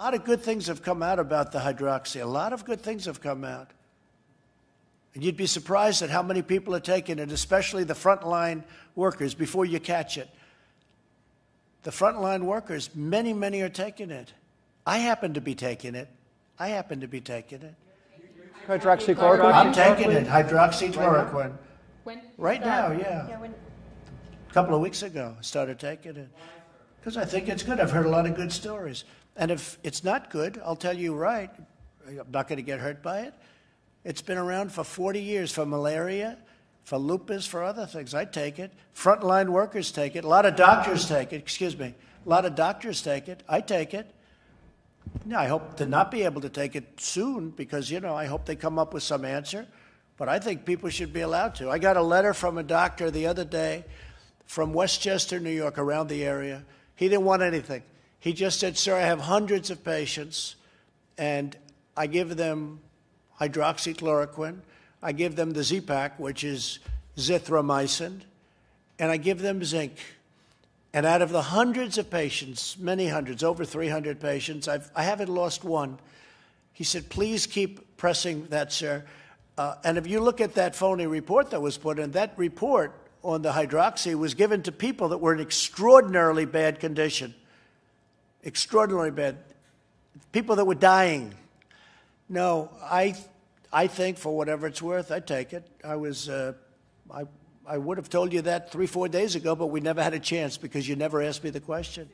A lot of good things have come out about the hydroxy. A lot of good things have come out. And you'd be surprised at how many people are taking it, especially the frontline workers, before you catch it. The frontline workers, many, many are taking it. I happen to be taking it. I happen to be taking it. Hydroxychloroquine? I'm taking it, hydroxychloroquine. When? Right now, yeah. yeah when... A couple of weeks ago, I started taking it. Because I think it's good. I've heard a lot of good stories. And if it's not good, I'll tell you right. I'm not going to get hurt by it. It's been around for 40 years for malaria, for lupus, for other things. I take it. Frontline workers take it. A lot of doctors take it. Excuse me. A lot of doctors take it. I take it. Now, I hope to not be able to take it soon because, you know, I hope they come up with some answer. But I think people should be allowed to. I got a letter from a doctor the other day from Westchester, New York, around the area he didn't want anything. He just said, Sir, I have hundreds of patients, and I give them hydroxychloroquine, I give them the ZPAC, which is zithromycin, and I give them zinc. And out of the hundreds of patients, many hundreds, over 300 patients, I've, I haven't lost one. He said, please keep pressing that, sir. Uh, and if you look at that phony report that was put in, that report on the hydroxy was given to people that were in extraordinarily bad condition. Extraordinarily bad. People that were dying. No, I, I think for whatever it's worth, I take it. I was, uh, I, I would have told you that three, four days ago, but we never had a chance because you never asked me the question.